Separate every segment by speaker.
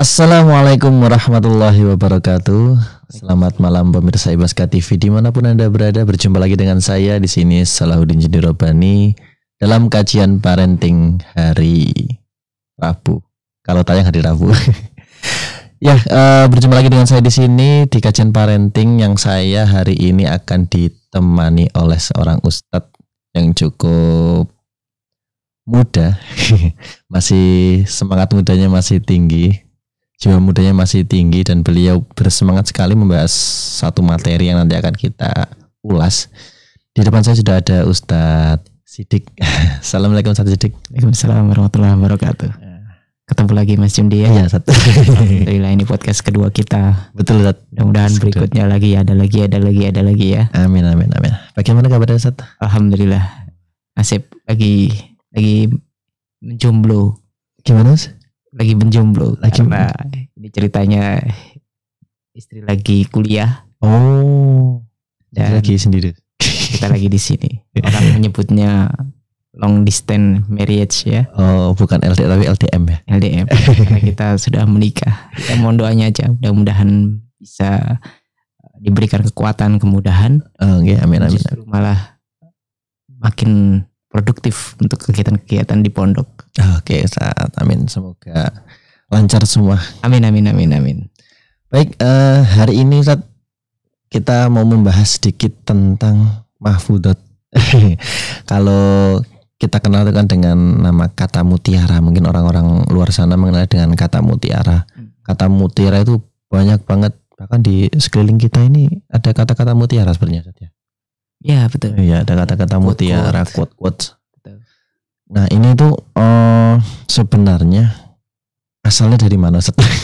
Speaker 1: Assalamualaikum warahmatullahi wabarakatuh. Selamat malam pemirsa Ibaska TV dimanapun anda berada. Berjumpa lagi dengan saya di sini Salahuddin Jendirobani dalam kajian parenting hari Rabu. Kalau tayang hari Rabu. ya uh, berjumpa lagi dengan saya di sini di kajian parenting yang saya hari ini akan ditemani oleh seorang ustadz yang cukup muda, masih semangat mudanya masih tinggi jiwa mudanya masih tinggi dan beliau bersemangat sekali membahas satu materi yang nanti akan kita ulas. Di depan saya sudah ada Ustadz
Speaker 2: Sidik. Assalamualaikum Ustadz Sidik. Waalaikumsalam warahmatullahi wabarakatuh. Ya. Ketemu lagi Mas Jundi ya. Iya, satu. Alhamdulillah ini podcast kedua kita. Betul, Ustaz. Mudah-mudahan berikutnya lagi ada lagi ada lagi ada lagi ya. Amin amin amin. Bagaimana kabar Ustaz? Alhamdulillah. Asep lagi lagi menjomblo. Gimana, sih lagi menjomblo lagi karena ini ceritanya istri lagi kuliah. Oh. Dan lagi sendiri. Kita lagi di sini. Orang menyebutnya long distance marriage ya.
Speaker 1: Oh, bukan ld tapi LDM ya.
Speaker 2: LDM. Karena kita sudah menikah. Kita mohon doanya aja mudah-mudahan bisa eh, diberikan kekuatan, kemudahan. Oh, eh, okay. Ya, amin amin. Justru malah makin produktif untuk kegiatan-kegiatan di pondok. Oke, saat amin semoga
Speaker 1: lancar semua. Amin amin amin amin. Baik, eh, hari ini saat kita mau membahas sedikit tentang mahfudot. Kalau kita kenal kan dengan nama kata mutiara, mungkin orang-orang luar sana mengenal dengan kata mutiara. Hmm. Kata mutiara itu banyak banget bahkan di sekeliling kita ini ada kata-kata mutiara sebenarnya ya. Iya betul. Iya ada kata-kata mutiara quote quote. Nah ini tuh uh, sebenarnya asalnya dari mana setelah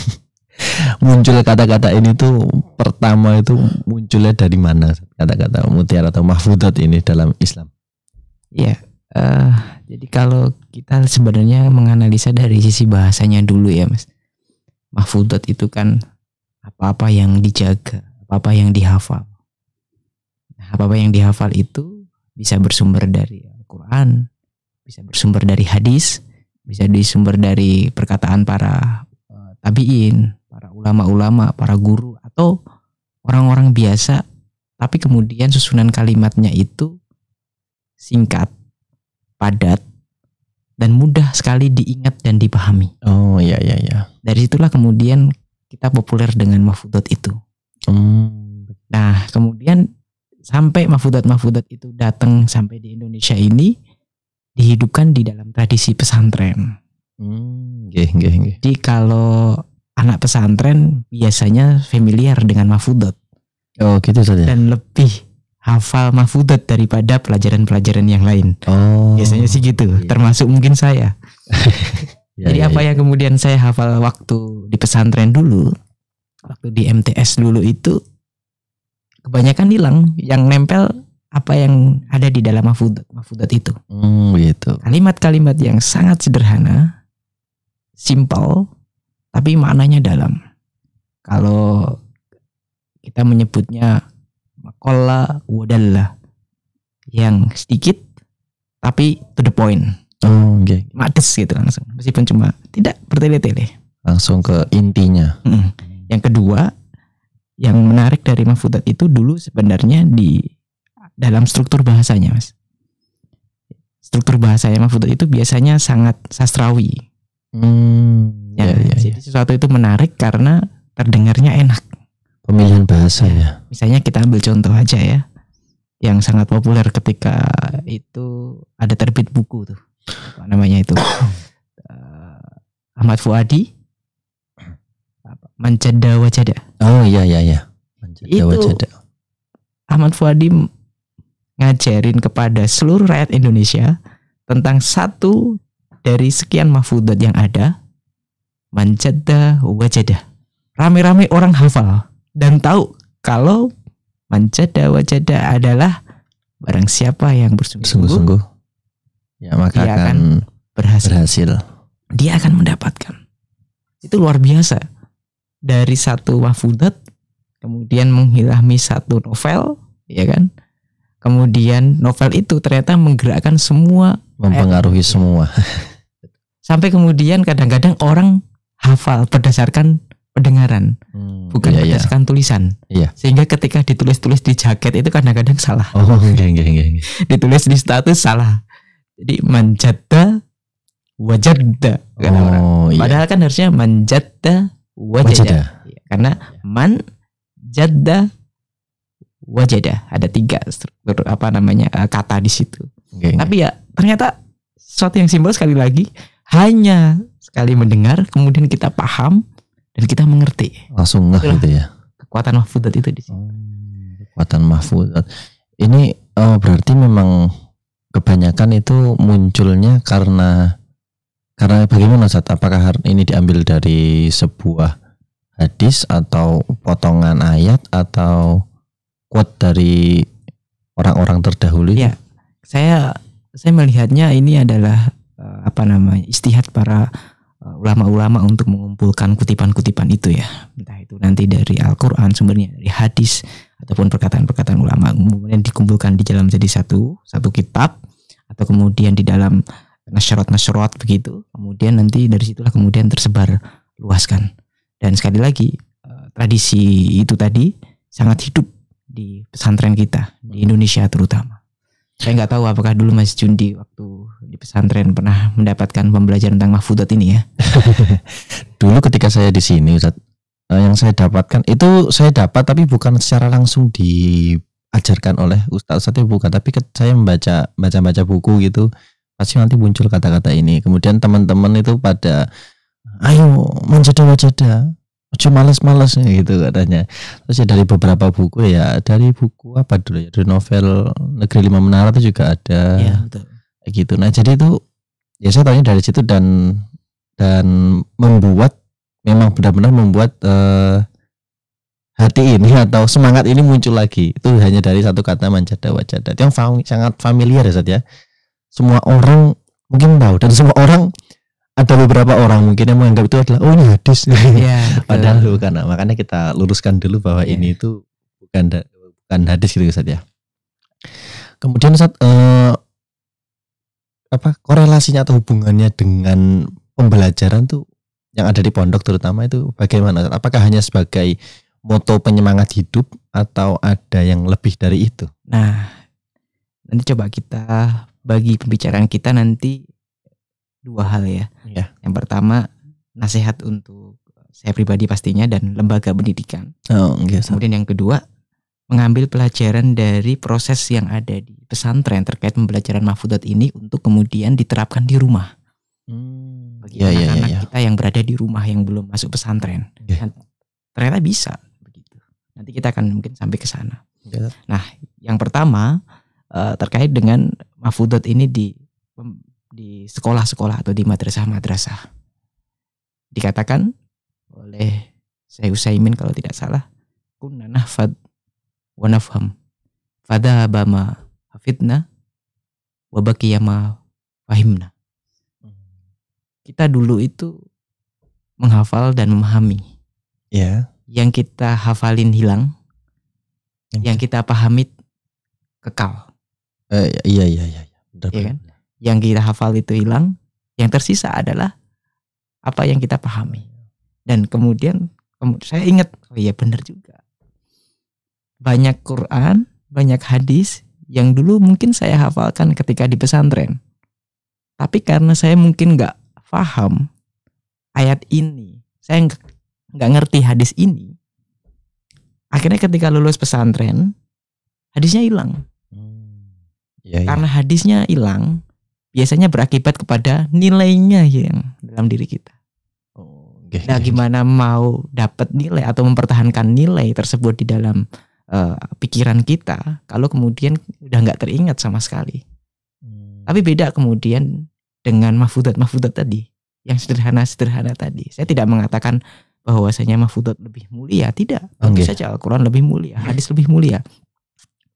Speaker 1: muncul kata-kata ini tuh pertama itu munculnya dari mana kata-kata mutiara atau mahfudat ini dalam Islam? Iya.
Speaker 2: Uh, jadi kalau kita sebenarnya menganalisa dari sisi bahasanya dulu ya mas. Mahfudat itu kan apa-apa yang dijaga, apa-apa yang dihafal apa-apa yang dihafal itu bisa bersumber dari Al-Quran, bisa bersumber dari hadis, bisa disumber dari perkataan para eh, tabiin, para ulama-ulama, para guru atau orang-orang biasa, tapi kemudian susunan kalimatnya itu singkat, padat, dan mudah sekali diingat dan dipahami. Oh iya iya iya. Dari situlah kemudian kita populer dengan mafudot itu. Hmm. Nah kemudian sampai mahfudat-mahfudat itu datang sampai di Indonesia ini dihidupkan di dalam tradisi pesantren. Hmm, gih, gih, gih. Jadi kalau anak pesantren biasanya familiar dengan mahfudat. Oh, gitu saja. Ya? Dan lebih hafal mahfudat daripada pelajaran-pelajaran yang lain. Oh. Biasanya sih gitu, iya. termasuk mungkin saya. ya, Jadi iya, apa iya. yang kemudian saya hafal waktu di pesantren dulu, waktu di MTS dulu itu kebanyakan hilang yang nempel apa yang ada di dalam mafudat mafudat itu hmm, gitu kalimat-kalimat yang sangat sederhana simple tapi maknanya dalam kalau kita menyebutnya makola wadalla yang sedikit tapi to the point oh, hmm, okay. matis gitu langsung meskipun cuma tidak bertele-tele langsung ke
Speaker 1: intinya
Speaker 2: -hmm yang menarik dari mafudat itu dulu sebenarnya di dalam struktur bahasanya mas struktur bahasanya mafudat itu biasanya sangat sastrawi hmm, ya, ya, ya, jadi ya. sesuatu itu menarik karena terdengarnya enak pemilihan bahasa ya misalnya kita ambil contoh aja ya yang sangat populer ketika itu ada terbit buku tuh apa namanya itu eh, Ahmad Fuadi wajah Wajada Oh iya iya iya. itu Ahmad Fuadi ngajarin kepada seluruh rakyat Indonesia tentang satu dari sekian mahfudat yang ada manjada wajada rame-rame orang hafal dan tahu kalau manjada wajada adalah barang siapa yang bersungguh-sungguh ya maka dia akan berhasil. berhasil dia akan mendapatkan itu luar biasa dari satu wafudat kemudian menghilami satu novel ya kan kemudian novel itu ternyata menggerakkan semua mempengaruhi ayat. semua sampai kemudian kadang-kadang orang hafal berdasarkan pendengaran hmm, bukan iya, iya. berdasarkan iya. tulisan iya. sehingga ketika ditulis-tulis di jaket itu kadang-kadang salah oh, okay, okay, okay. ditulis di status salah jadi manjata wajadda oh, kan padahal kan harusnya manjata wajada. Iya, karena man jadda wajada ada tiga struktur apa namanya eh, kata di situ. Okay. Tapi ya ternyata sesuatu yang simbol sekali lagi hanya sekali mendengar kemudian kita paham dan kita mengerti.
Speaker 1: Langsung ngeh gitu ya.
Speaker 2: Kekuatan mahfudat itu di sini. Hmm, oh,
Speaker 1: kekuatan mahfudat. Ini oh, berarti memang kebanyakan itu munculnya karena karena bagaimana Ustaz? Apakah ini diambil dari sebuah hadis atau potongan ayat atau quote dari orang-orang terdahulu? Ya,
Speaker 2: saya saya melihatnya ini adalah eh, apa namanya istihad para eh, ulama-ulama untuk mengumpulkan kutipan-kutipan itu ya entah itu nanti dari Al-Quran sumbernya dari hadis ataupun perkataan-perkataan ulama kemudian dikumpulkan di dalam jadi satu satu kitab atau kemudian di dalam nasyarat-nasyarat begitu. Kemudian nanti dari situlah kemudian tersebar luaskan. Dan sekali lagi eh, tradisi itu tadi sangat hidup di pesantren kita di Indonesia terutama. Saya nggak tahu apakah dulu Mas Jundi waktu di pesantren pernah mendapatkan pembelajaran tentang mahfudat ini ya. dulu ketika saya di sini eh, yang saya dapatkan itu saya dapat tapi bukan secara langsung
Speaker 1: diajarkan oleh Ustaz Ustaz bukan tapi saya membaca baca-baca buku gitu pasti nanti muncul kata-kata ini kemudian teman-teman itu pada ayo menjeda wajada cuma males-males gitu katanya terus ya dari beberapa buku ya dari buku apa dulu ya dari novel negeri lima menara itu juga ada ya, betul. gitu nah jadi itu ya saya tanya dari situ dan dan membuat memang benar-benar membuat uh, hati ini atau semangat ini muncul lagi itu hanya dari satu kata manjada wajada itu yang fam, sangat familiar ya Sat, ya semua orang mungkin tahu dan semua orang ada beberapa orang mungkin yang menganggap itu adalah oh ini hadis ya, padahal bukan makanya kita luruskan dulu bahwa ya. ini itu bukan bukan hadis gitu saja ya kemudian saat eh, apa korelasinya atau hubungannya dengan pembelajaran tuh yang ada di pondok terutama itu bagaimana apakah hanya sebagai moto penyemangat hidup atau ada
Speaker 2: yang lebih dari itu nah nanti coba kita bagi pembicaraan kita nanti dua hal ya. ya. Yang pertama nasihat untuk saya pribadi pastinya dan lembaga pendidikan. Oh, yes. Kemudian yang kedua mengambil pelajaran dari proses yang ada di pesantren terkait pembelajaran mahfudat ini untuk kemudian diterapkan di rumah.
Speaker 1: Hmm. Bagi iya, iya, anak-anak ya,
Speaker 2: ya, ya. kita yang berada di rumah yang belum masuk pesantren. Ya. Ternyata bisa begitu. Nanti kita akan mungkin sampai ke sana. Ya. Nah, yang pertama uh, terkait dengan mafudot ini di di sekolah-sekolah atau di madrasah-madrasah. Dikatakan oleh saya Usaimin kalau tidak salah, kunna nahfad wa nafham. Fada bama hafidna wa bakiyama fahimna. Kita dulu itu menghafal dan memahami. Yeah. Yang kita hafalin hilang, yang kita pahami kekal. Uh, iya iya iya. Benar, ya kan? Yang kita hafal itu hilang, yang tersisa adalah apa yang kita pahami. Dan kemudian saya ingat, oh iya benar juga. Banyak Quran, banyak hadis yang dulu mungkin saya hafalkan ketika di pesantren. Tapi karena saya mungkin nggak paham ayat ini, saya nggak ngerti hadis ini. Akhirnya ketika lulus pesantren, hadisnya hilang ya, karena hadisnya hilang biasanya berakibat kepada nilainya yang dalam diri kita. Oh, okay, nah, gimana mau dapat nilai atau mempertahankan nilai tersebut di dalam uh, pikiran kita kalau kemudian udah nggak teringat sama sekali. Hmm. Tapi beda kemudian dengan mahfudat-mahfudat tadi yang sederhana-sederhana tadi. Saya tidak mengatakan bahwasanya mahfudat lebih mulia, tidak. Tentu oh, okay. saja Al-Qur'an lebih mulia, hadis lebih mulia.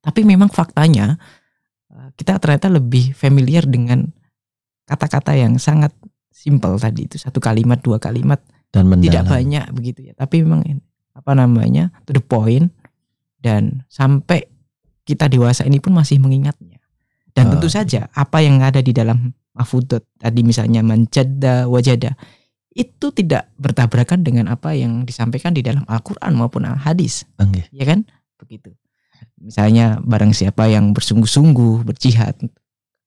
Speaker 2: Tapi memang faktanya Eh, kita ternyata lebih familiar dengan kata-kata yang sangat simpel tadi itu satu kalimat dua kalimat dan mendalam. tidak banyak begitu ya tapi memang apa namanya to the point dan sampai kita dewasa ini pun masih mengingatnya dan uh. tentu ah, saja apa yang ada di dalam mafudot tadi misalnya manjada wajada itu tidak bertabrakan dengan apa yang disampaikan di dalam Al-Qur'an maupun Al hadis okay. ya kan begitu Misalnya barang siapa yang bersungguh-sungguh berjihad,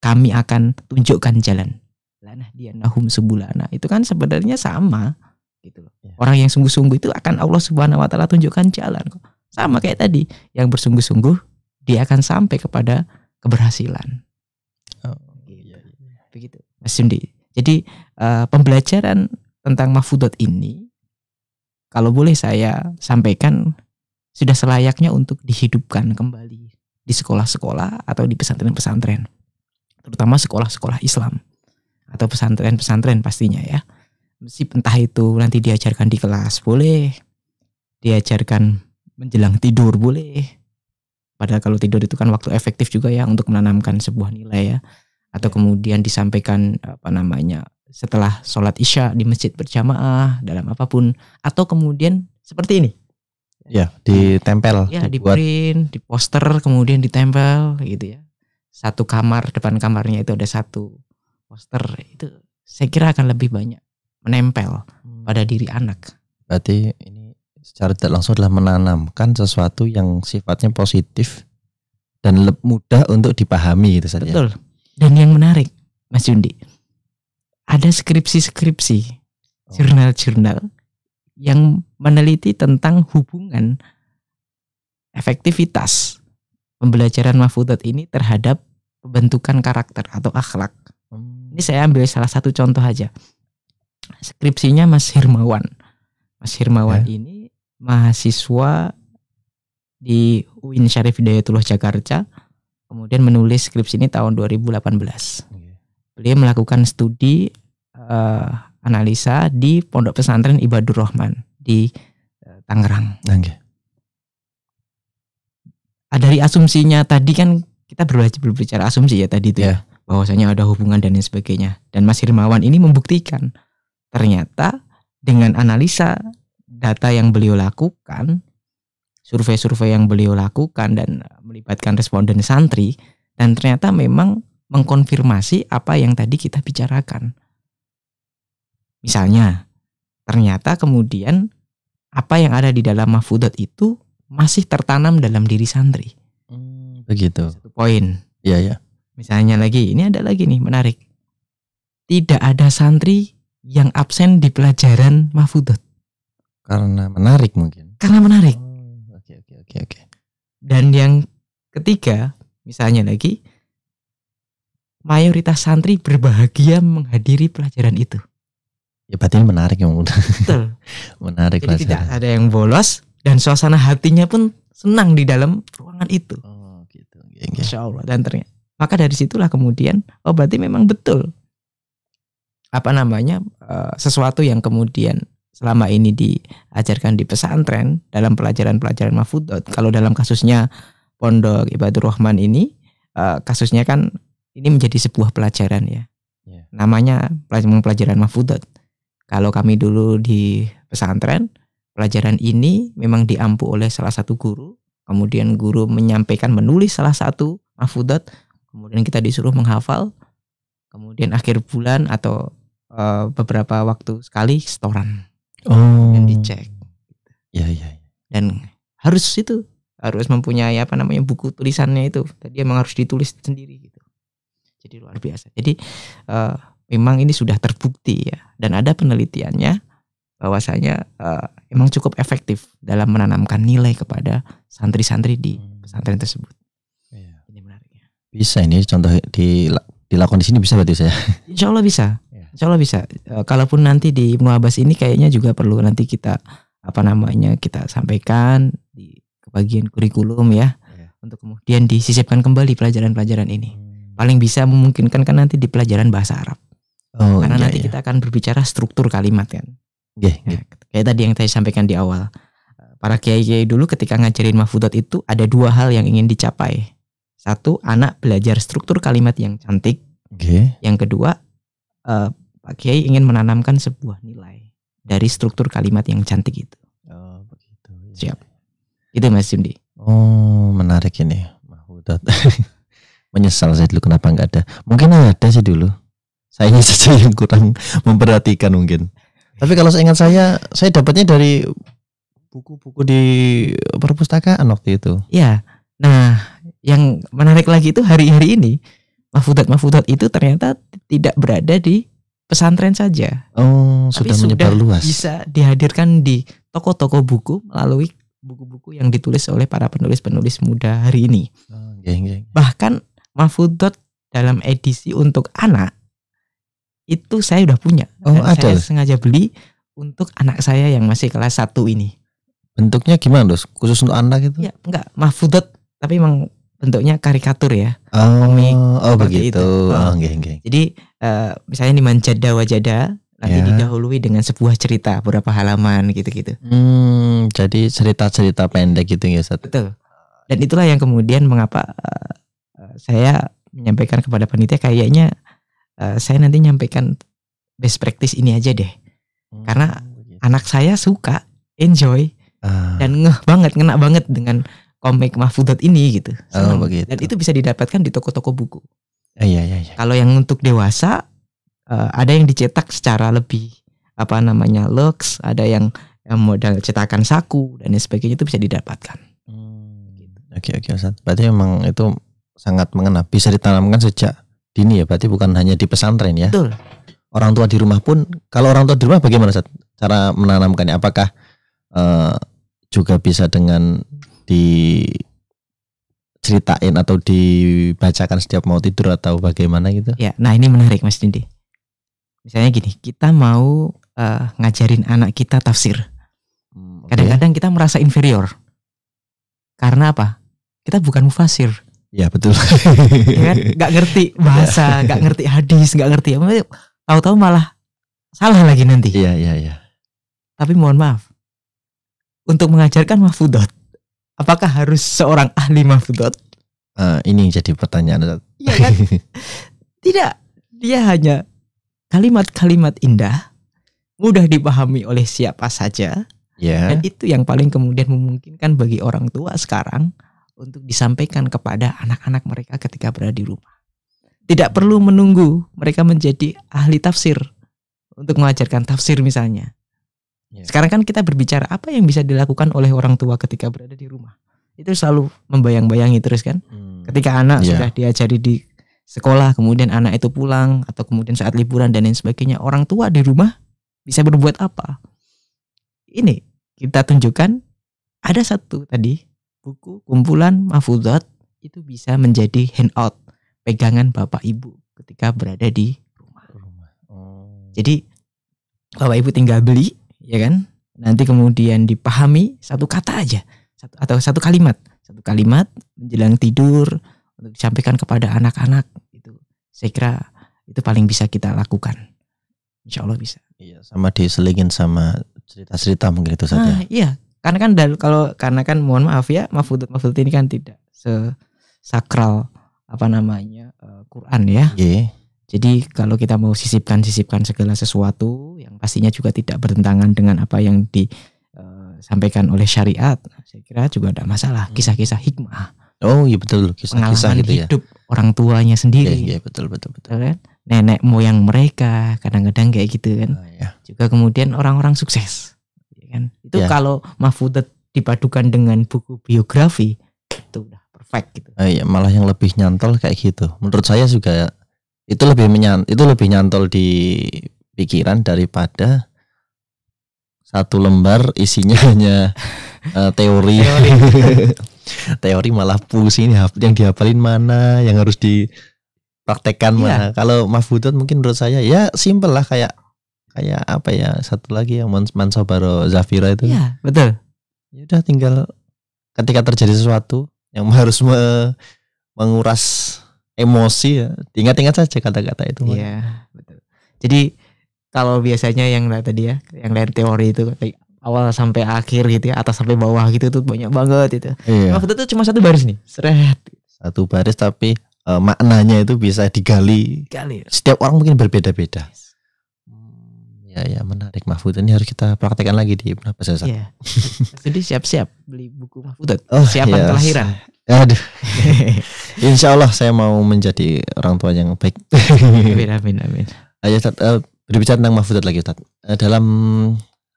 Speaker 2: kami akan tunjukkan jalan. Lanah nahum sebulana. Itu kan sebenarnya sama gitu loh. Ya. Orang yang sungguh-sungguh itu akan Allah Subhanahu wa taala tunjukkan jalan kok. Sama kayak tadi, yang bersungguh-sungguh dia akan sampai kepada keberhasilan. Oh, gitu. iya, iya. Begitu. Mas Yundi Jadi uh, pembelajaran tentang mafudot ini kalau boleh saya sampaikan sudah selayaknya untuk dihidupkan kembali di sekolah-sekolah atau di pesantren-pesantren. Terutama sekolah-sekolah Islam atau pesantren-pesantren pastinya ya. Meskipun entah itu nanti diajarkan di kelas boleh, diajarkan menjelang tidur boleh. Padahal kalau tidur itu kan waktu efektif juga ya untuk menanamkan sebuah nilai ya. Atau ya. kemudian disampaikan apa namanya setelah sholat isya di masjid berjamaah dalam apapun atau kemudian seperti ini Ya, nah,
Speaker 1: ditempel.
Speaker 2: Ya, dibuat. di print, di poster, kemudian ditempel gitu ya. Satu kamar depan kamarnya itu ada satu poster itu saya kira akan lebih banyak menempel hmm. pada diri anak.
Speaker 1: Berarti ini secara tidak langsung adalah menanamkan sesuatu yang sifatnya positif dan mudah untuk dipahami gitu saja. Betul.
Speaker 2: Dan yang menarik, Mas Yundi, ada skripsi-skripsi, oh. jurnal-jurnal yang meneliti tentang hubungan efektivitas pembelajaran mahfudat ini terhadap pembentukan karakter atau akhlak. Ini saya ambil salah satu contoh aja. Skripsinya Mas Hermawan. Mas Hermawan ya. ini mahasiswa di UIN Syarif Hidayatullah Jakarta, kemudian menulis skripsi ini tahun 2018. Beliau melakukan studi uh, analisa di Pondok Pesantren Ibadur Rahman di eh, Tangerang. Okay. Ah, dari asumsinya tadi kan kita berbicara asumsi ya tadi itu yeah. ya bahwasanya ada hubungan dan lain sebagainya. Dan Mas Hirmawan ini membuktikan ternyata dengan analisa data yang beliau lakukan, survei-survei yang beliau lakukan dan eh, melibatkan responden santri dan ternyata memang mengkonfirmasi apa yang tadi kita bicarakan Misalnya, ternyata kemudian apa yang ada di dalam mahfudat itu masih tertanam dalam diri santri. Hmm, begitu. Satu poin. Iya, ya. Misalnya lagi, ini ada lagi nih menarik. Tidak ada santri yang absen di pelajaran mahfudat. Karena menarik mungkin. Karena menarik. Hmm, oke, oke, oke, oke. Dan yang ketiga, misalnya lagi mayoritas santri berbahagia menghadiri pelajaran itu. Ya ini menarik yang udah. menarik Jadi tidak tidak ada yang bolos dan suasana hatinya pun senang di dalam ruangan itu. Oh gitu. Ya, ya. Insya Allah dan ternyata maka dari situlah kemudian oh berarti memang betul apa namanya eh, sesuatu yang kemudian selama ini diajarkan di pesantren dalam pelajaran-pelajaran mafudot. Kalau dalam kasusnya pondok Ibadur Rahman ini eh, kasusnya kan ini menjadi sebuah pelajaran ya. ya. Namanya pelajaran pelajaran kalau kami dulu di pesantren pelajaran ini memang diampu oleh salah satu guru kemudian guru menyampaikan menulis salah satu mahfudat kemudian kita disuruh menghafal kemudian akhir bulan atau uh, beberapa waktu sekali setoran
Speaker 1: oh. dan
Speaker 2: dicek ya, ya ya dan harus itu harus mempunyai apa namanya buku tulisannya itu tadi emang harus ditulis sendiri gitu jadi luar biasa jadi uh, memang ini sudah terbukti ya dan ada penelitiannya bahwasanya uh, eh, emang cukup efektif dalam menanamkan nilai kepada santri-santri di hmm. pesantren tersebut. Iya.
Speaker 1: Ini menariknya. Bisa ini contoh di dilakukan di sini bisa berarti
Speaker 2: saya. Insya Allah bisa. Iya. Insya Allah bisa. Eh, kalaupun nanti di Muabas ini kayaknya juga perlu nanti kita apa namanya kita sampaikan di kebagian kurikulum ya ya. untuk kemudian disisipkan kembali pelajaran-pelajaran ini. Hmm. Paling bisa memungkinkan kan nanti di pelajaran bahasa Arab. Oh, Karena iya, nanti iya. kita akan berbicara struktur kalimat kan. Iya. Nah, iya. Gitu. Kayak tadi yang saya sampaikan di awal. Eh, para kiai-kiai dulu ketika ngajarin mahfudot itu ada dua hal yang ingin dicapai. Satu, anak belajar struktur kalimat yang cantik. Okay. Yang kedua, uh, Pak Kiai ingin menanamkan sebuah nilai dari struktur kalimat yang cantik itu. Oh, begitu. Iya, iya. Siap. Itu Mas Jundi. Oh,
Speaker 1: menarik ini. Mahfudot. Menyesal saya dulu kenapa nggak ada. Mungkin ada sih dulu. Saya saja yang kurang memperhatikan mungkin. Tapi kalau seingat saya, saya
Speaker 2: dapatnya dari buku-buku di perpustakaan waktu itu. Ya. Nah, yang menarik lagi itu hari-hari ini mahfudat mahfudat itu ternyata tidak berada di pesantren saja. Oh, Tapi sudah menyebar sudah luas. Bisa dihadirkan di toko-toko buku melalui buku-buku yang ditulis oleh para penulis-penulis muda hari ini.
Speaker 1: Oh, geng, iya, geng. Iya,
Speaker 2: iya. Bahkan mahfudat dalam edisi untuk anak itu saya udah punya. Oh, Dan ada. Saya sengaja beli untuk anak saya yang masih kelas 1 ini. Bentuknya gimana, Dos? Khusus untuk anak itu? Ya, enggak, mahfudot, tapi emang bentuknya karikatur ya. Oh, oh begitu. Itu. oh okay, oh. okay. Jadi, uh, misalnya di Manjada Wajada nanti yeah. didahului dengan sebuah cerita beberapa halaman gitu-gitu. Hmm, jadi cerita-cerita pendek gitu ya, satu Betul. Dan itulah yang kemudian mengapa uh, saya menyampaikan kepada panitia kayaknya Eh, saya nanti nyampaikan best practice ini aja deh hmm, karena gitu. anak saya suka enjoy uh. dan ngeh banget ngena banget dengan komik Mahfudat ini gitu oh, begitu. dan itu bisa didapatkan di toko-toko buku uh, iya, iya, iya. kalau yang untuk dewasa uh, ada yang dicetak secara lebih apa namanya lux ada yang, yang modal cetakan saku dan sebagainya itu bisa didapatkan hmm, gitu. oke hmm. oke okay, okay,
Speaker 1: Ustaz. berarti memang itu sangat mengena bisa ditanamkan sejak dini ya, berarti bukan hanya di pesantren ya. Betul. Orang tua di rumah pun, kalau orang tua di rumah bagaimana Sat? cara menanamkannya? Apakah uh, juga bisa dengan diceritain atau dibacakan setiap mau tidur atau bagaimana gitu?
Speaker 2: Ya, nah ini menarik Mas Dindi. Misalnya gini, kita mau uh, ngajarin anak kita tafsir. Hmm, Kadang-kadang kita merasa inferior. Karena apa? Kita bukan mufasir
Speaker 1: Iya, ya betul. kan? Gak
Speaker 2: ngerti bahasa, iya. gak ngerti hadis, gak ngerti apa. Tahu-tahu malah salah lagi nanti. Iya iya iya. Tapi mohon maaf, untuk mengajarkan mahfudot, apakah harus seorang ahli mahfudot? Uh, ini jadi pertanyaan. Iya kan? Tidak, dia hanya kalimat-kalimat indah, mudah dipahami oleh siapa saja. Yeah. Dan itu yang paling kemudian memungkinkan bagi orang tua sekarang untuk disampaikan kepada anak-anak mereka ketika berada di rumah. Tidak perlu menunggu mereka menjadi ahli tafsir untuk mengajarkan tafsir misalnya. Ya. Sekarang kan kita berbicara apa yang bisa dilakukan oleh orang tua ketika berada di rumah. Itu selalu membayang-bayangi terus kan. Hmm. Ketika anak yeah. sudah diajari di sekolah, kemudian anak itu pulang atau kemudian saat liburan dan lain sebagainya, orang tua di rumah bisa berbuat apa? Ini kita tunjukkan ada satu tadi buku kumpulan mahfudzat itu bisa menjadi handout pegangan bapak ibu ketika berada di rumah. rumah. Oh. Jadi bapak ibu tinggal beli, ya kan? Nanti kemudian dipahami satu kata aja, satu, atau satu kalimat, satu kalimat menjelang tidur untuk disampaikan kepada anak-anak itu. Saya kira itu paling bisa kita lakukan. Insya Allah bisa.
Speaker 1: Iya, sama diselingin sama cerita-cerita
Speaker 2: mungkin itu saja. Ah, iya, karena kan dal kalau karena kan mohon maaf ya, mafudut mafudut ini kan tidak sakral apa namanya uh, Quran ya. Yeah. Jadi kalau kita mau sisipkan sisipkan segala sesuatu yang pastinya juga tidak bertentangan dengan apa yang disampaikan eh, oleh syariat, nah, saya kira juga ada masalah. Hmm. Kisah-kisah hikmah. Oh iya betul kisah-kisah gitu ya. hidup orang tuanya sendiri. Iya yeah, iya, betul betul betul. Kan? Nenek moyang mereka kadang-kadang kayak gitu kan. Oh, yeah. Juga kemudian orang-orang sukses kan itu yeah. kalau Mahfudet dipadukan dengan buku biografi itu
Speaker 1: udah perfect gitu eh, ya, malah yang lebih nyantol kayak gitu menurut saya juga itu lebih menyan itu lebih nyantol di pikiran daripada satu lembar isinya hanya uh, teori teori. teori malah pusing yang dihafalin mana yang harus dipraktekkan iya. mana kalau Mahfudut mungkin menurut saya ya simpel lah kayak kayak apa ya satu lagi yang Mansobaro Zafira itu ya betul ya udah tinggal ketika terjadi sesuatu yang harus
Speaker 2: me menguras emosi ya ingat-ingat saja kata-kata itu ya betul jadi kalau biasanya yang tadi ya yang dari teori itu dari awal sampai akhir gitu ya atas sampai bawah gitu tuh banyak banget itu iya. waktu itu cuma satu baris nih seret
Speaker 1: satu baris tapi uh, maknanya itu bisa digali Gali. Ya. setiap orang mungkin berbeda-beda yes. Ya ya menarik Mahfud ini harus kita praktekkan lagi di Ibnu Abbas Ya.
Speaker 2: Jadi siap-siap beli buku Mahfud. Oh, Siapa yes. Iya, kelahiran.
Speaker 1: Aduh. Insya Allah saya mau menjadi orang tua yang baik. amin amin amin. Ayo Ustaz, uh, berbicara tentang Mahfud lagi Ustaz. Uh, dalam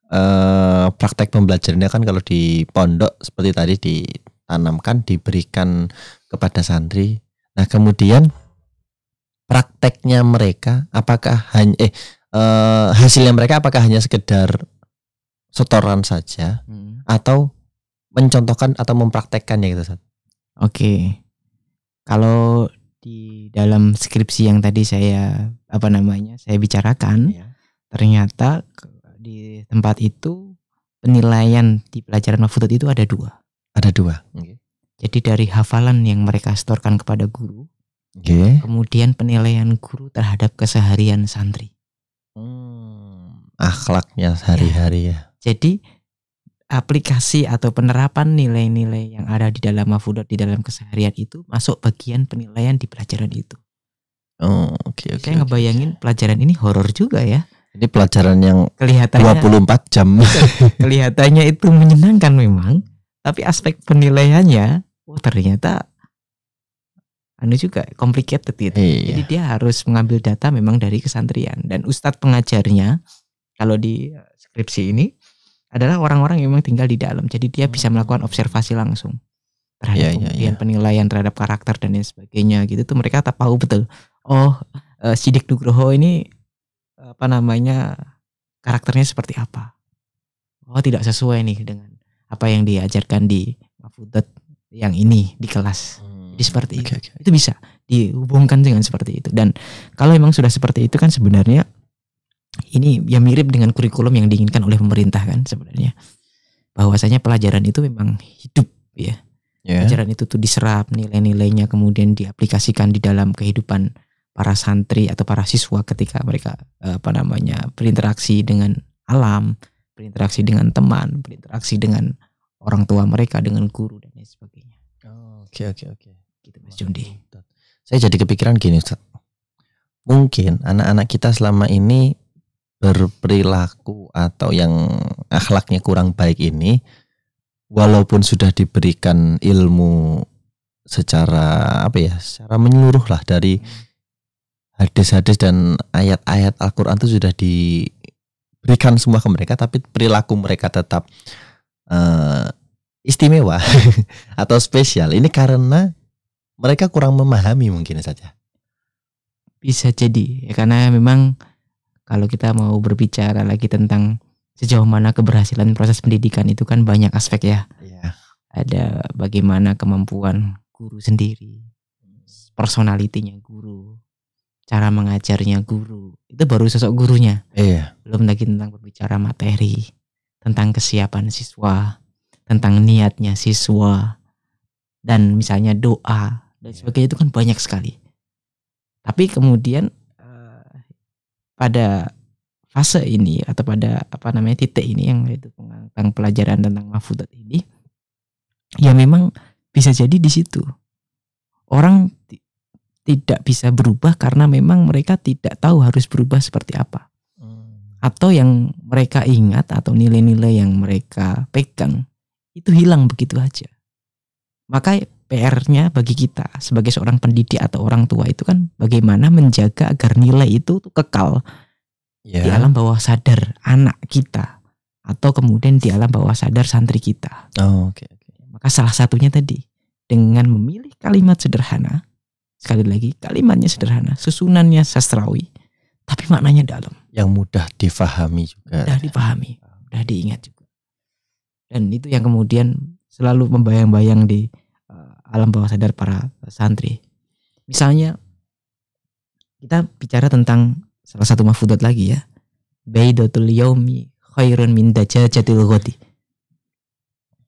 Speaker 1: uh, praktek pembelajarannya kan kalau di pondok seperti tadi ditanamkan diberikan kepada santri. Nah kemudian prakteknya mereka apakah hanya eh uh, hasilnya mereka apakah hanya sekedar setoran
Speaker 2: saja hmm. atau mencontohkan atau mempraktekkan ya gitu Oke. Okay. Kalau di dalam skripsi yang tadi saya apa namanya? saya bicarakan ya. ternyata di tempat itu penilaian di pelajaran Mahfudud itu ada dua. Ada dua. Okay. Jadi dari hafalan yang mereka setorkan kepada guru, okay. kemudian penilaian guru terhadap keseharian santri.
Speaker 1: Hmm. Akhlaknya iya. sehari-hari ya. ya.
Speaker 2: Jadi aplikasi atau penerapan nilai-nilai yang ada di dalam Mafudot di dalam keseharian itu masuk bagian penilaian di pelajaran itu. Oh, oke okay, oke. Okay, Saya okay. ngebayangin pelajaran ini horor juga ya. Ini pelajaran yang kelihatannya 24 jam. kelihatannya itu menyenangkan memang, tapi aspek penilaiannya oh ternyata anu juga complicated gitu. Iya. Jadi dia harus mengambil data memang dari kesantrian dan ustadz pengajarnya kalau di eh, skripsi ini adalah orang-orang yang memang tinggal di dalam. Jadi dia bisa hmm. melakukan observasi langsung
Speaker 1: terhadap iya, iya, kemudian
Speaker 2: iya. penilaian terhadap karakter dan lain sebagainya gitu tuh mereka tak tahu betul. Oh, eh, Sidik Nugroho ini apa namanya karakternya seperti apa. Oh, tidak sesuai nih dengan apa yang diajarkan di Mafudot yang ini di kelas. Hmm jadi seperti okay, itu. Okay. Itu bisa dihubungkan dengan seperti itu. Dan kalau memang sudah seperti itu kan sebenarnya ini yang mirip dengan kurikulum yang diinginkan oleh pemerintah kan sebenarnya. Bahwasanya pelajaran itu memang hidup ya. Yeah. Pelajaran itu tuh diserap nilai-nilainya kemudian diaplikasikan di dalam kehidupan para santri atau para siswa ketika mereka eh, apa namanya berinteraksi dengan alam, berinteraksi dengan teman, berinteraksi dengan orang tua mereka, dengan guru dan lain sebagainya. Oke oke oke gitu Mas Jundi. Saya jadi kepikiran gini Ustaz. Mungkin
Speaker 1: anak-anak kita selama ini berperilaku atau yang akhlaknya kurang baik ini walaupun sudah diberikan ilmu secara apa ya secara menyeluruh lah dari hmm. hadis-hadis dan ayat-ayat Al-Quran itu sudah diberikan semua ke mereka tapi perilaku mereka tetap uh, istimewa atau spesial ini karena
Speaker 2: mereka kurang memahami mungkin saja. Bisa jadi ya karena memang kalau kita mau berbicara lagi tentang sejauh mana keberhasilan proses pendidikan itu kan banyak aspek ya. ya. Ada bagaimana kemampuan guru sendiri, personalitinya guru, cara mengajarnya guru. Itu baru sosok gurunya. Iya. Belum lagi tentang berbicara materi, tentang kesiapan siswa, tentang niatnya siswa, dan misalnya doa dan sebagainya itu kan banyak sekali. Tapi kemudian eh, pada fase ini atau pada apa namanya titik ini yang itu tentang pelajaran tentang mafudat ini ya memang bisa jadi di situ orang tidak bisa berubah karena memang mereka tidak tahu harus berubah seperti apa hmm. atau yang mereka ingat atau nilai-nilai yang mereka pegang itu hilang begitu aja maka PR-nya bagi kita sebagai seorang pendidik atau orang tua itu kan bagaimana menjaga agar nilai itu tuh kekal yeah. di alam bawah sadar anak kita atau kemudian di alam bawah sadar santri kita. Oh, oke okay, Maka salah satunya tadi dengan memilih kalimat sederhana sekali lagi kalimatnya sederhana, susunannya sastrawi tapi maknanya dalam.
Speaker 1: Yang mudah difahami
Speaker 2: juga. Mudah ya. difahami, mudah diingat juga. Dan itu yang kemudian selalu membayang-bayang di alam bawah sadar para santri. Misalnya kita bicara tentang salah satu mafudot lagi ya. Baidatul yaumi khairun min dajajatil ghadi.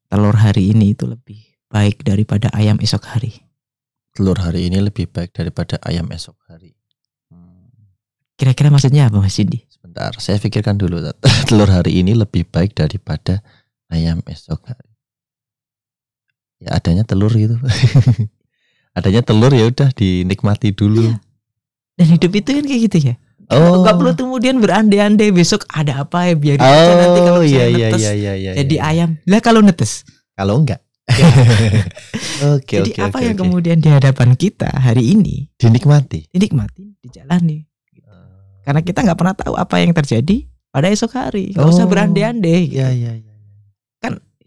Speaker 2: Telur hari ini itu lebih baik daripada ayam esok hari.
Speaker 1: Telur hari ini lebih baik daripada ayam esok hari. Hmm. Kira-kira maksudnya apa Mas Indi? Sebentar, saya pikirkan dulu. Telur hari ini lebih baik daripada ayam esok hari ya adanya telur gitu adanya telur ya udah dinikmati dulu iya.
Speaker 2: dan hidup itu kan kayak gitu ya Oh. Gak perlu kemudian berandai-andai besok ada apa ya biar oh, nanti kalau iya, iya, netes iya, iya, iya, jadi iya. ayam lah kalau netes kalau enggak iya. Oke, Jadi oke, apa oke, yang oke. kemudian di hadapan kita hari ini dinikmati, dinikmati, dijalani. Eh. Karena kita nggak pernah tahu apa yang terjadi pada esok hari. Gak oh, usah berandai-andai. Gitu. Ya, ya, ya.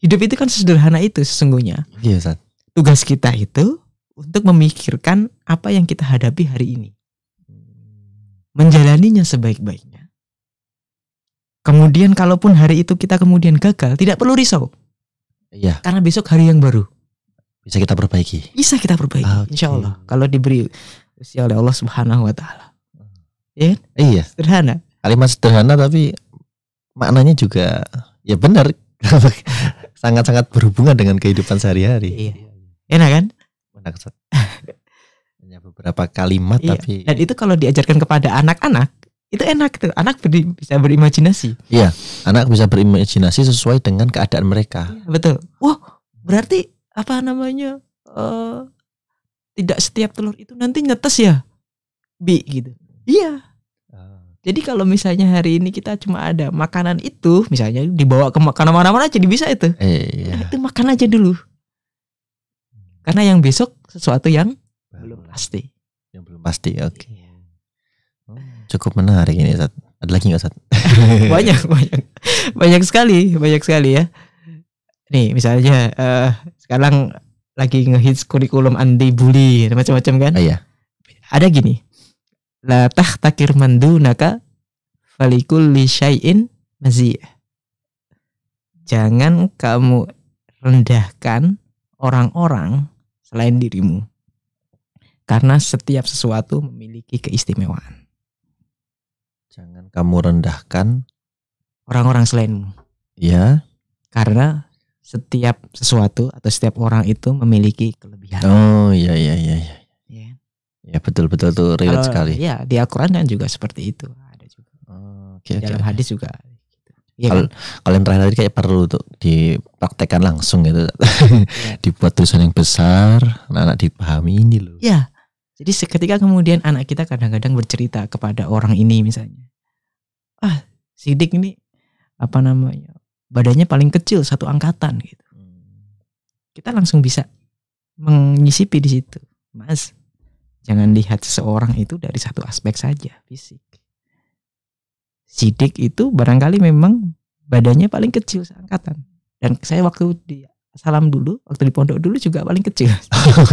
Speaker 2: Hidup itu kan sesederhana itu sesungguhnya. Iya, Sat. Tugas kita itu untuk memikirkan apa yang kita hadapi hari ini. Menjalaninya sebaik-baiknya. Kemudian kalaupun hari itu kita kemudian gagal, tidak perlu risau. Iya. Karena besok hari yang baru.
Speaker 1: Bisa kita perbaiki.
Speaker 2: Bisa kita perbaiki. Ah, okay. Insya Allah. Kalau diberi usia oleh Allah Subhanahu Wa Taala. Ya? Kan? Iya. Sederhana.
Speaker 1: Kalimat sederhana tapi maknanya juga ya benar sangat-sangat berhubungan dengan kehidupan sehari-hari. Iya.
Speaker 2: Enak kan? Enak.
Speaker 1: Hanya beberapa kalimat iya. tapi dan
Speaker 2: itu kalau diajarkan kepada anak-anak itu enak tuh. Anak ber bisa berimajinasi.
Speaker 1: Iya, anak bisa berimajinasi sesuai dengan keadaan mereka. Iya,
Speaker 2: betul. Wah, berarti apa namanya? Uh, tidak setiap telur itu nanti nyetes ya. Bi gitu. Iya. Jadi kalau misalnya hari ini kita cuma ada makanan itu, misalnya dibawa ke makanan mana-mana jadi bisa itu. Iya. Nah, itu makan aja dulu. Karena yang besok sesuatu yang belum pasti. Yang belum pasti, oke. Okay. Iya. Oh.
Speaker 1: Cukup menarik ini, Sat. Ada lagi nggak, Sat? banyak,
Speaker 2: banyak. Banyak sekali, banyak sekali ya. Nih, misalnya uh, sekarang lagi ngehits kurikulum anti bully macam-macam kan? Oh, iya. Ada gini la tahtakir mandunaka falikulli syai'in maziyah. Jangan kamu rendahkan orang-orang selain dirimu. Karena setiap sesuatu memiliki keistimewaan. Jangan kamu rendahkan orang-orang selainmu. Ya. Karena setiap sesuatu atau setiap orang itu memiliki kelebihan. Oh,
Speaker 1: iya iya iya. iya. Ya betul-betul tuh relate uh, sekali.
Speaker 2: Ya di Al-Quran kan juga seperti itu ada juga. Oh, okay, di dalam hadis juga.
Speaker 1: Ya kalau kan? kalian yang terakhir tadi kayak perlu untuk dipraktekkan langsung gitu, ya. dibuat tulisan yang besar, anak-anak dipahami ini
Speaker 2: loh. Ya, jadi seketika kemudian anak kita kadang-kadang bercerita kepada orang ini misalnya, ah Sidik ini apa namanya badannya paling kecil satu angkatan gitu, hmm. kita langsung bisa menyisipi di situ, Mas Jangan lihat seseorang itu dari satu aspek saja, fisik. Sidik itu barangkali memang badannya paling kecil seangkatan. Dan saya waktu di salam dulu, waktu di pondok dulu juga paling kecil.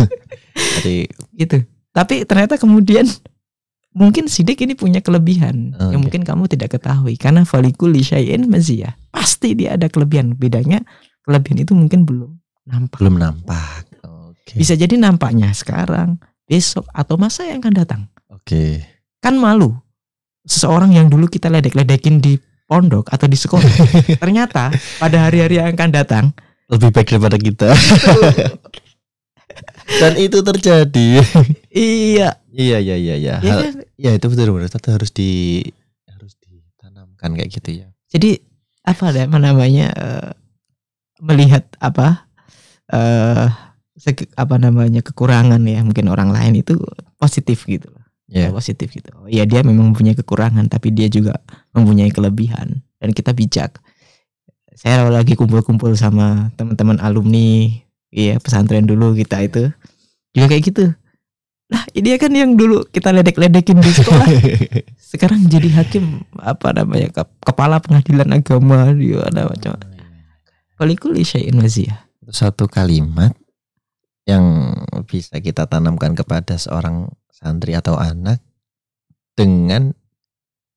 Speaker 2: Jadi gitu. Tapi ternyata kemudian mungkin sidik ini punya kelebihan okay. yang mungkin kamu tidak ketahui karena falikuli lisyain maziyah. Pasti dia ada kelebihan. Bedanya kelebihan itu mungkin belum nampak.
Speaker 1: Belum nampak.
Speaker 2: Okay. Bisa jadi nampaknya sekarang, besok atau masa yang akan datang. Oke. Okay. Kan malu seseorang yang dulu kita ledek-ledekin di pondok atau di sekolah ternyata pada hari-hari yang akan datang
Speaker 1: lebih baik daripada kita. Dan itu terjadi. iya. Iya iya iya iya. Ya, kan? Iya, itu betul-betul itu harus di harus ditanamkan kayak gitu ya.
Speaker 2: Jadi apa namanya uh, melihat apa uh, apa namanya kekurangan ya mungkin orang lain itu positif gitu yeah. Iya. positif gitu oh iya dia memang punya kekurangan tapi dia juga mempunyai kelebihan dan kita bijak saya lagi kumpul-kumpul sama teman-teman alumni iya pesantren dulu kita itu juga kayak gitu Nah ini kan yang dulu kita ledek-ledekin di sekolah Sekarang jadi hakim Apa namanya Kepala pengadilan agama dia ada macam Palikuli iya. syaikh maziah Satu kalimat yang bisa
Speaker 1: kita tanamkan kepada seorang santri atau anak dengan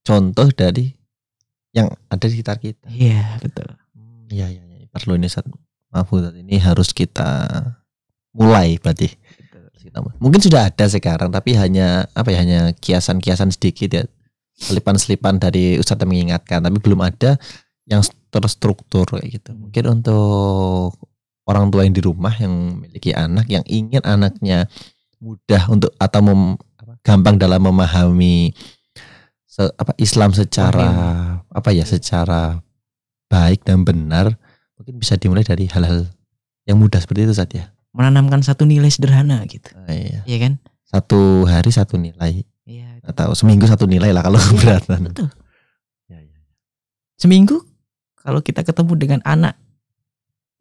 Speaker 1: contoh dari yang ada di sekitar kita. Iya, betul. Hmm, iya, iya, ya. perlu ini saat maaf ini harus kita mulai berarti. Mungkin sudah ada sekarang tapi hanya apa ya hanya kiasan-kiasan sedikit ya. Selipan-selipan dari Ustadz mengingatkan tapi belum ada yang terstruktur kayak gitu. Hmm. Mungkin untuk orang tua yang di rumah yang memiliki anak yang ingin anaknya mudah untuk atau mem, apa, gampang dalam memahami se, apa Islam secara Amin. apa ya secara baik dan benar mungkin bisa dimulai dari hal-hal yang mudah seperti itu saja ya?
Speaker 2: menanamkan satu nilai sederhana gitu oh, iya. iya kan
Speaker 1: satu hari satu nilai iya, gitu. atau seminggu satu nilai lah kalau iya, keberatan
Speaker 2: ya, ya, ya. seminggu kalau kita ketemu dengan anak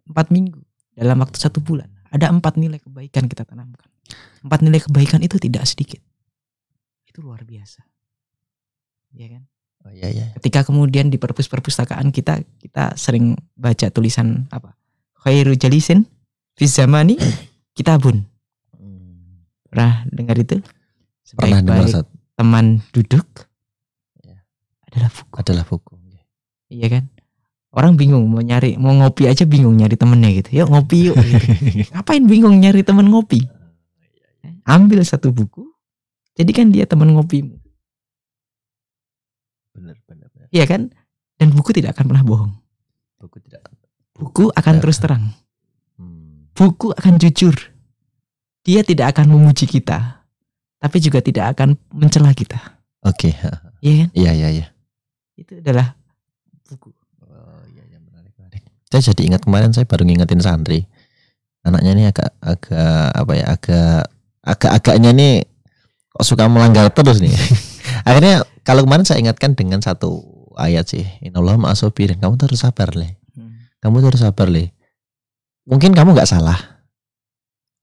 Speaker 2: empat minggu dalam waktu satu bulan ada empat nilai kebaikan kita tanamkan empat nilai kebaikan itu tidak sedikit itu luar biasa ya kan oh, iya, iya. ketika kemudian di perpus perpustakaan kita kita sering baca tulisan apa khairu jalisin fi zamani kitabun hmm. pernah dengar itu sebaik pernah dengar, teman duduk ya.
Speaker 1: adalah buku adalah buku
Speaker 2: iya kan orang bingung mau nyari mau ngopi aja bingung nyari temennya gitu yuk ngopi yuk gitu. ngapain bingung nyari temen ngopi ah, iya, iya. ambil satu buku jadikan dia teman ngopimu benar benar iya kan dan buku tidak akan pernah bohong buku tidak buku, akan tidak terus terang hmm. buku akan jujur dia tidak akan memuji kita tapi juga tidak akan mencela kita oke okay. iya
Speaker 1: kan iya iya iya
Speaker 2: itu adalah buku
Speaker 1: saya jadi ingat kemarin saya baru ngingetin santri anaknya ini agak agak apa ya agak agak agaknya ini kok suka melanggar terus nih akhirnya kalau kemarin saya ingatkan dengan satu ayat sih inallah ma'asobirin kamu tuh harus sabar leh hmm. kamu tuh harus sabar leh mungkin kamu nggak salah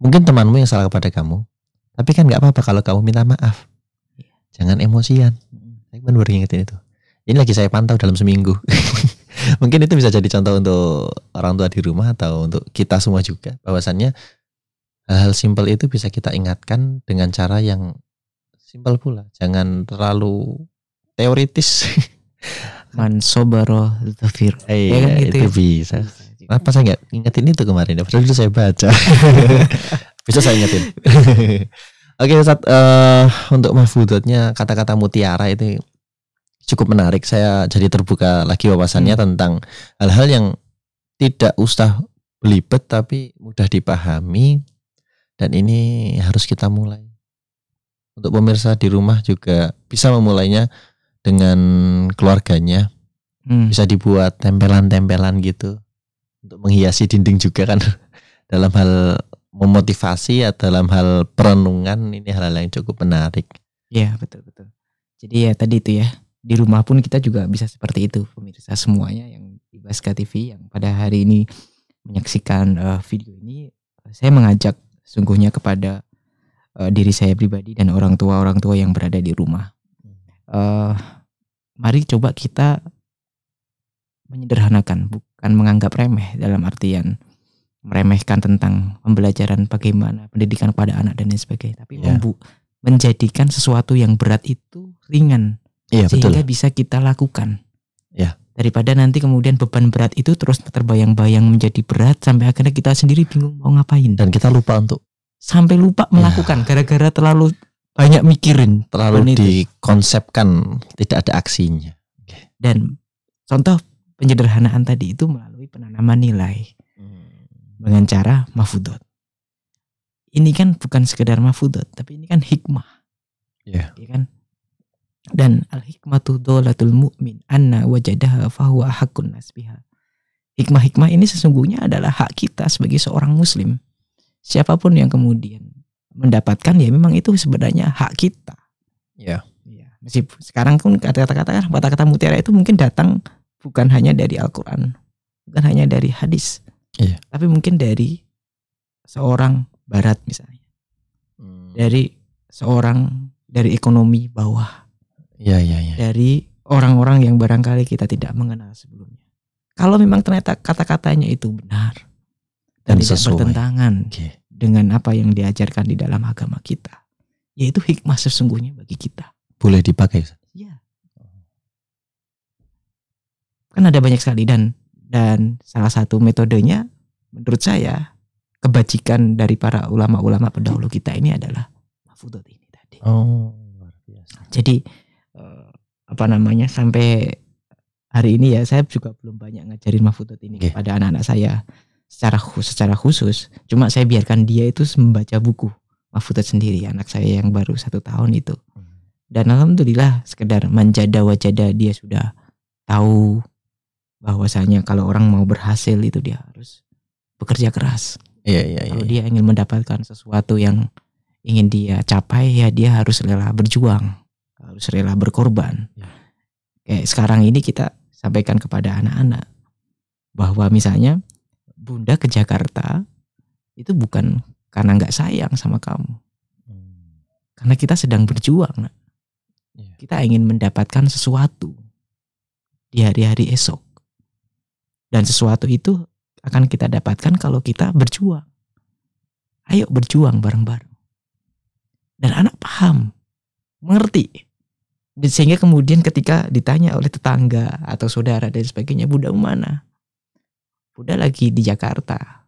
Speaker 1: mungkin temanmu yang salah kepada kamu tapi kan nggak apa-apa kalau kamu minta maaf iya. jangan emosian hmm. saya baru ingetin itu ini lagi saya pantau dalam seminggu Mungkin itu bisa jadi contoh untuk orang tua di rumah atau untuk kita semua juga bahwasannya hal-hal simpel itu bisa kita ingatkan dengan cara yang
Speaker 2: simpel pula.
Speaker 1: Jangan terlalu
Speaker 2: teoritis. Man sobaro zafir. eh, ya kan gitu itu ya? bisa.
Speaker 1: apa saya nggak ingetin itu kemarin? Padahal dulu saya baca. bisa saya ingetin. Oke, okay, uh, eh, untuk mahfudotnya kata-kata mutiara itu cukup menarik. Saya jadi terbuka lagi wawasannya hmm. tentang hal-hal yang tidak usah belibet tapi mudah dipahami dan ini harus kita mulai. Untuk pemirsa di rumah juga bisa memulainya dengan keluarganya. Hmm. Bisa dibuat tempelan-tempelan gitu untuk menghiasi dinding juga kan dalam hal memotivasi atau ya, dalam hal perenungan ini hal-hal yang cukup menarik.
Speaker 2: Iya, betul betul. Jadi ya tadi itu ya di rumah pun kita juga bisa seperti itu pemirsa semuanya yang di Baska TV yang pada hari ini menyaksikan uh, video ini saya mengajak sungguhnya kepada uh, diri saya pribadi dan orang tua orang tua yang berada di rumah uh, mari coba kita menyederhanakan bukan menganggap remeh dalam artian meremehkan tentang pembelajaran bagaimana pendidikan pada anak dan lain sebagainya tapi yeah. Iya. menjadikan sesuatu yang berat itu ringan iya, sehingga betul. bisa kita lakukan. Ya. Daripada nanti kemudian beban berat itu terus terbayang-bayang menjadi berat sampai akhirnya kita sendiri bingung mau ngapain. Dan kita lupa untuk sampai lupa ya. melakukan gara-gara ya. terlalu banyak mikirin, terlalu
Speaker 1: dikonsepkan, tidak ada aksinya.
Speaker 2: Dan contoh penyederhanaan tadi itu melalui penanaman nilai hmm. dengan cara mafudot. Ini kan bukan sekedar mafudot, tapi ini kan hikmah. Yeah. Ya iya kan? Dan al-hikmatu dolatul mu'min anna wajadaha fahuwa hakun nasbiha. Hikmah-hikmah ini sesungguhnya adalah hak kita sebagai seorang muslim. Siapapun yang kemudian mendapatkan ya memang itu sebenarnya hak kita. Ya. Yeah. ya. Masih sekarang pun kata-kata kan, kata-kata mutiara itu mungkin datang bukan hanya dari Al-Qur'an, bukan hanya dari hadis. Yeah. Tapi mungkin dari seorang barat misalnya. Hmm. Dari seorang dari ekonomi bawah ya, ya, ya. dari orang-orang yang barangkali kita tidak mengenal sebelumnya. Kalau memang ternyata kata-katanya itu benar dan, dan tidak sesuai. bertentangan okay. dengan apa yang diajarkan di dalam agama kita, yaitu hikmah sesungguhnya bagi kita.
Speaker 1: Boleh dipakai. Ya.
Speaker 2: Kan ada banyak sekali dan dan salah satu metodenya menurut saya kebajikan dari para ulama-ulama pendahulu kita ini adalah mafudot ini tadi. Oh, luar biasa. Jadi apa namanya sampai hari ini ya saya juga belum banyak ngajarin mahfudat ini okay. kepada anak-anak saya secara khusus, secara khusus. Cuma saya biarkan dia itu membaca buku mahfudat sendiri anak saya yang baru satu tahun itu. Hmm. Dan alhamdulillah sekedar manjada wajada dia sudah tahu bahwasanya kalau orang mau berhasil itu dia harus bekerja keras. Iya iya. iya. Kalau dia ingin mendapatkan sesuatu yang ingin dia capai ya dia harus rela berjuang harus rela berkorban. Ya. Kayak sekarang ini kita sampaikan kepada anak-anak bahwa misalnya bunda ke Jakarta itu bukan karena nggak sayang sama kamu, hmm. karena kita sedang berjuang. Ya. Kita ingin mendapatkan sesuatu di hari-hari esok, dan sesuatu itu akan kita dapatkan kalau kita berjuang. Ayo berjuang bareng-bareng. Dan anak paham, mengerti sehingga kemudian ketika ditanya oleh tetangga atau saudara dan sebagainya Bunda mana Bunda lagi di Jakarta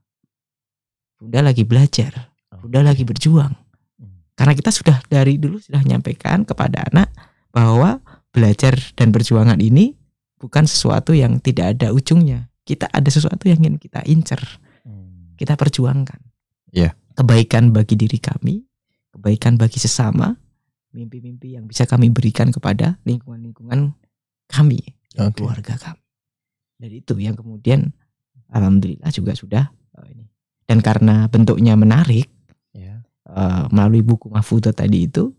Speaker 2: Bunda lagi belajar Bunda lagi berjuang hmm. karena kita sudah dari dulu sudah menyampaikan kepada anak bahwa belajar dan perjuangan ini bukan sesuatu yang tidak ada ujungnya kita ada sesuatu yang ingin kita incer hmm. kita perjuangkan yeah. kebaikan bagi diri kami kebaikan bagi sesama mimpi-mimpi yang bisa kami berikan kepada lingkungan-lingkungan kami, okay. keluarga kami. Dan itu yang kemudian alhamdulillah juga sudah eh, ini. Dan karena bentuknya menarik, yeah. Ya. uh, melalui buku mahfudah tadi itu,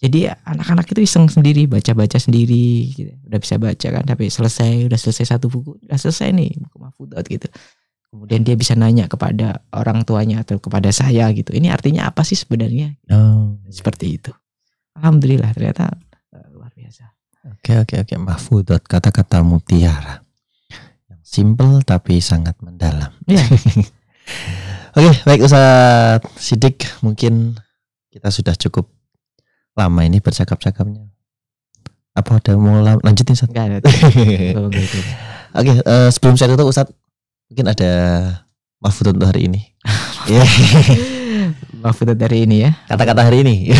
Speaker 2: jadi anak-anak itu iseng sendiri baca-baca sendiri, gitu. udah bisa baca kan, tapi selesai, udah selesai satu buku, udah selesai nih buku mahfudah gitu kemudian dia bisa nanya kepada orang tuanya atau kepada saya gitu ini artinya apa sih sebenarnya oh. seperti itu alhamdulillah ternyata eh, luar biasa
Speaker 1: oke oke oke mahfudot kata-kata mutiara yang simple tapi sangat mendalam yeah. oke baik Ustaz Sidik mungkin kita sudah cukup lama ini bercakap-cakapnya apa ada mau lanjutin Ustaz? Enggak Oke, eh, sebelum saya tutup Ustaz Mungkin ada Mahfud untuk hari ini. Ya. Mahfud
Speaker 2: untuk hari ini ya. Kata-kata hari ini.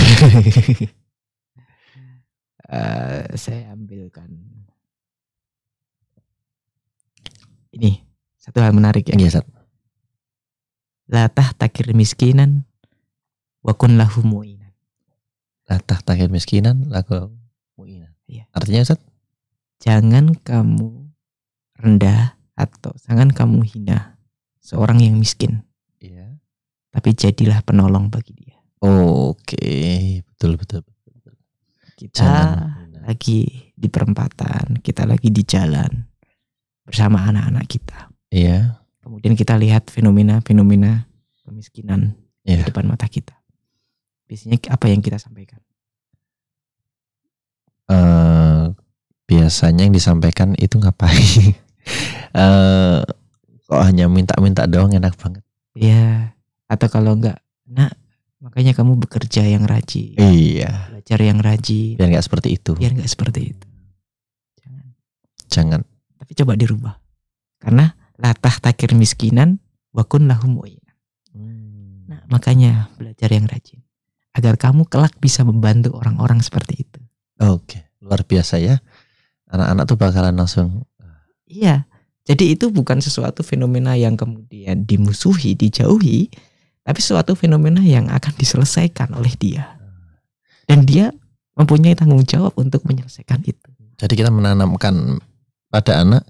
Speaker 2: uh, saya ambilkan ini satu hal menarik ya. Iya, Latah takir miskinan wakun lahu mu'inan. Latah takir miskinan laku mu'inan. Iya. Artinya Ustaz? Jangan kamu rendah atau jangan kamu hina seorang yang miskin. Iya. Tapi jadilah penolong bagi dia. Oke, okay. betul betul betul. betul. Kita jangan. lagi di perempatan, kita lagi di jalan bersama anak-anak kita. Iya. Kemudian kita lihat fenomena-fenomena kemiskinan iya. di depan mata kita. Biasanya apa yang kita sampaikan?
Speaker 1: Uh, biasanya yang disampaikan itu ngapain? Eh, kok hanya minta-minta doang enak banget.
Speaker 2: Iya. Atau kalau enggak, nak makanya kamu bekerja yang rajin.
Speaker 1: Iya.
Speaker 2: Belajar yang rajin.
Speaker 1: Biar enggak seperti itu. Biar
Speaker 2: enggak seperti itu.
Speaker 1: Jangan. Jangan.
Speaker 2: Tapi coba dirubah. Karena latah takir miskinan wakun lahum hmm. Nah, makanya belajar yang rajin agar kamu kelak bisa membantu orang-orang seperti itu. Oke,
Speaker 1: luar biasa ya. Anak-anak tuh bakalan langsung
Speaker 2: Iya. Jadi itu bukan sesuatu fenomena yang kemudian dimusuhi, dijauhi, tapi suatu fenomena yang akan diselesaikan oleh dia. Dan dia mempunyai tanggung jawab untuk menyelesaikan itu.
Speaker 1: Jadi kita menanamkan pada anak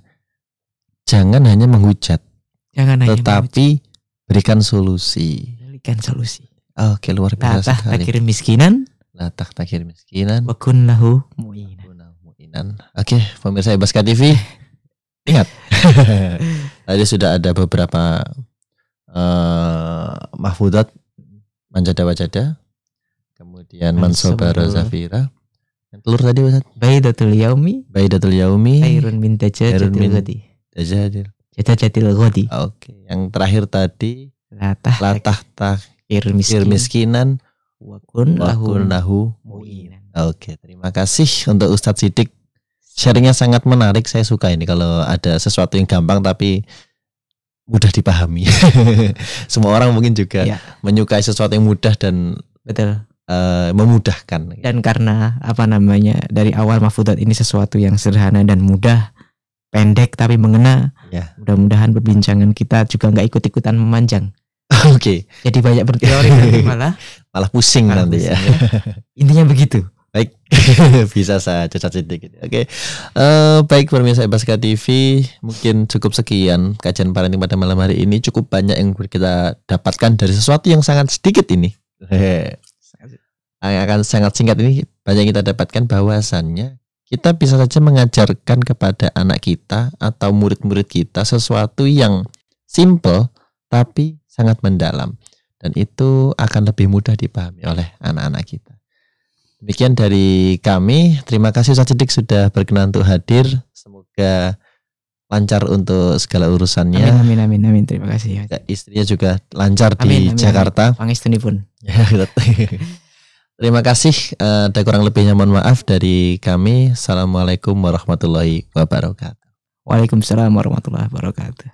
Speaker 1: jangan hanya menghujat, jangan tetapi menghujat. berikan solusi. Berikan solusi. Oke, luar biasa Latah sekali. takir
Speaker 2: miskinan.
Speaker 1: Latah takir miskinan.
Speaker 2: Wakunlahu
Speaker 1: mu'inan. Oke, pemirsa Ebaska TV. Eh. Ingat. Tadi sudah ada beberapa uh, eh, mahfudat manjada wajada kemudian mansobara zafira yang telur tadi Ustaz baidatul yaumi baidatul yaumi khairun min dajajatil ghadi dajajil dajajatil ghadi oke okay. yang terakhir tadi latah latah takir miskin. miskinan wakun lahu, lahu mu'inan oke okay. terima kasih untuk Ustadz Sidik sharingnya sangat menarik. Saya suka ini kalau ada sesuatu yang gampang tapi mudah dipahami. Semua orang mungkin juga ya. menyukai sesuatu yang
Speaker 2: mudah dan betul uh, memudahkan. Dan karena apa namanya dari awal Mahfudat ini sesuatu yang sederhana dan mudah, pendek tapi mengena. Ya. Mudah-mudahan perbincangan kita juga nggak ikut-ikutan memanjang. Oke. Okay. Jadi banyak berteori malah malah pusing malah nanti ya. pusing, ya. ya. Intinya begitu. Baik, bisa saya
Speaker 1: cacat sedikit. Oke, okay. uh, eh, baik pemirsa Baska TV, mungkin cukup sekian kajian parenting pada malam hari ini. Cukup banyak yang kita dapatkan dari sesuatu yang sangat sedikit ini. yang akan sangat singkat ini banyak yang kita dapatkan bahwasannya kita bisa saja mengajarkan kepada anak kita atau murid-murid kita sesuatu yang simple tapi sangat mendalam dan itu akan lebih mudah dipahami oleh anak-anak kita. Demikian dari kami. Terima kasih Ustaz Cedik sudah berkenan untuk hadir. Semoga lancar untuk segala urusannya. Amin
Speaker 2: amin amin, amin. terima kasih. Ya,
Speaker 1: istrinya juga lancar amin, di amin, Jakarta.
Speaker 2: Pangistuni pun. Ya,
Speaker 1: terima kasih. Eh, ada kurang lebihnya mohon maaf dari
Speaker 2: kami. Assalamualaikum warahmatullahi wabarakatuh.
Speaker 1: Waalaikumsalam warahmatullahi wabarakatuh.